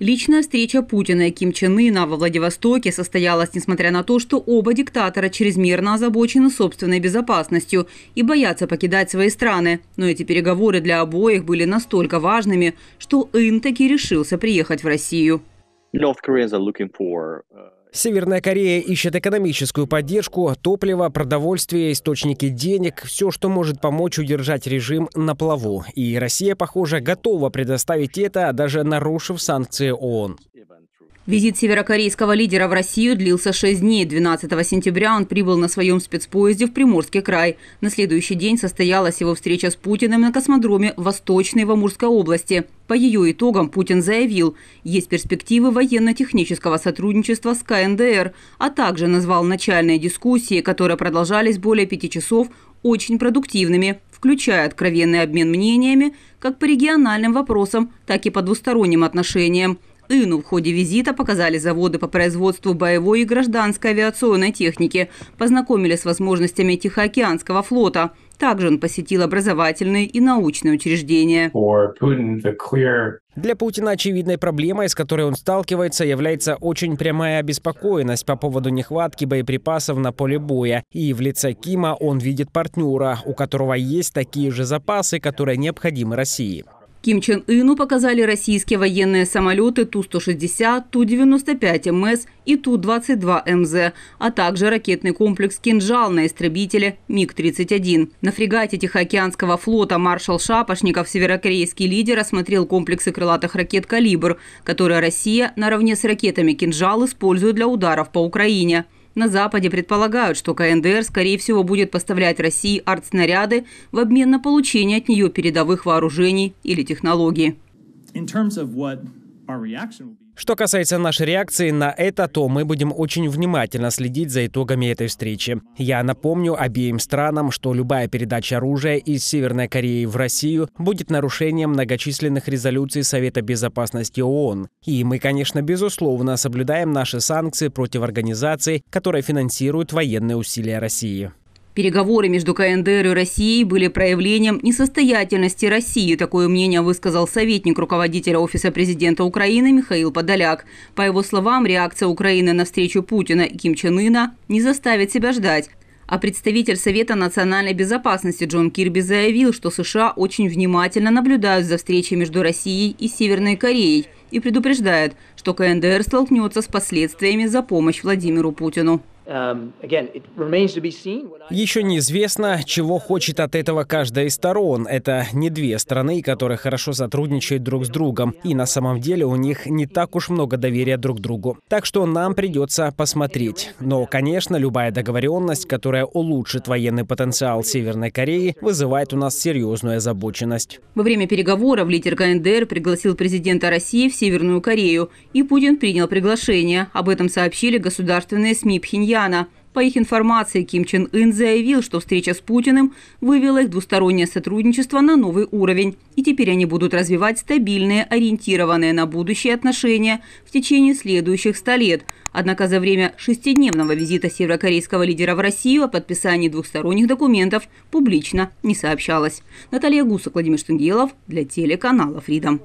Личная встреча Путина и Ким Чен Ына во Владивостоке состоялась, несмотря на то, что оба диктатора чрезмерно озабочены собственной безопасностью и боятся покидать свои страны. Но эти переговоры для обоих были настолько важными, что Ын таки решился приехать в Россию. North Koreans are looking for uh, Северная Корея ищет экономическую поддержку, топливо, продовольствие, источники денег, все, что может помочь удержать режим на плаву. И Россия, похоже, готова предоставить это, даже нарушив санкции ООН. Визит северокорейского лидера в Россию длился 6 дней. 12 сентября он прибыл на своем спецпоезде в Приморский край. На следующий день состоялась его встреча с Путиным на космодроме Восточной в Амурской области. По ее итогам Путин заявил, есть перспективы военно-технического сотрудничества с КНДР, а также назвал начальные дискуссии, которые продолжались более пяти часов, очень продуктивными, включая откровенный обмен мнениями как по региональным вопросам, так и по двусторонним отношениям. Ину в ходе визита показали заводы по производству боевой и гражданской авиационной техники, познакомили с возможностями Тихоокеанского флота. Также он посетил образовательные и научные учреждения. Для Путина очевидной проблемой, с которой он сталкивается, является очень прямая обеспокоенность по поводу нехватки боеприпасов на поле боя. И в лице Кима он видит партнера, у которого есть такие же запасы, которые необходимы России. Ким Чен Ыну показали российские военные самолеты Ту-160, Ту-95МС эм и Ту-22МЗ, эм а также ракетный комплекс «Кинжал» на истребителе МиГ-31. На фрегате Тихоокеанского флота маршал Шапошников северокорейский лидер осмотрел комплексы крылатых ракет «Калибр», которые Россия наравне с ракетами «Кинжал» использует для ударов по Украине. На Западе предполагают, что КНДР, скорее всего, будет поставлять России артснаряды в обмен на получение от нее передовых вооружений или технологий. Что касается нашей реакции на это, то мы будем очень внимательно следить за итогами этой встречи. Я напомню обеим странам, что любая передача оружия из Северной Кореи в Россию будет нарушением многочисленных резолюций Совета Безопасности ООН. И мы, конечно, безусловно соблюдаем наши санкции против организаций, которые финансируют военные усилия России. Переговоры между КНДР и Россией были проявлением несостоятельности России, такое мнение высказал советник руководителя Офиса президента Украины Михаил Подоляк. По его словам, реакция Украины на встречу Путина и Ким Чен Ына не заставит себя ждать. А представитель Совета национальной безопасности Джон Кирби заявил, что США очень внимательно наблюдают за встречей между Россией и Северной Кореей и предупреждает, что КНДР столкнется с последствиями за помощь Владимиру Путину. Um, Еще неизвестно, чего хочет от этого каждая из сторон. Это не две страны, которые хорошо сотрудничают друг с другом. И на самом деле у них не так уж много доверия друг к другу. Так что нам придется посмотреть. Но, конечно, любая договоренность, которая улучшит военный потенциал Северной Кореи, вызывает у нас серьезную озабоченность. Во время переговоров лидер КНДР пригласил президента России в Северную Корею. И Путин принял приглашение. Об этом сообщили государственные СМИ Пхеньяна. Пхеньяна. По их информации, Ким Чен Ын заявил, что встреча с Путиным вывела их двустороннее сотрудничество на новый уровень, и теперь они будут развивать стабильные, ориентированные на будущее отношения в течение следующих 100 лет. Однако за время шестидневного визита северокорейского лидера в Россию о подписании двухсторонних документов публично не сообщалось. Наталья Гусок, Владимир Штангелов для телеканала «Фридом».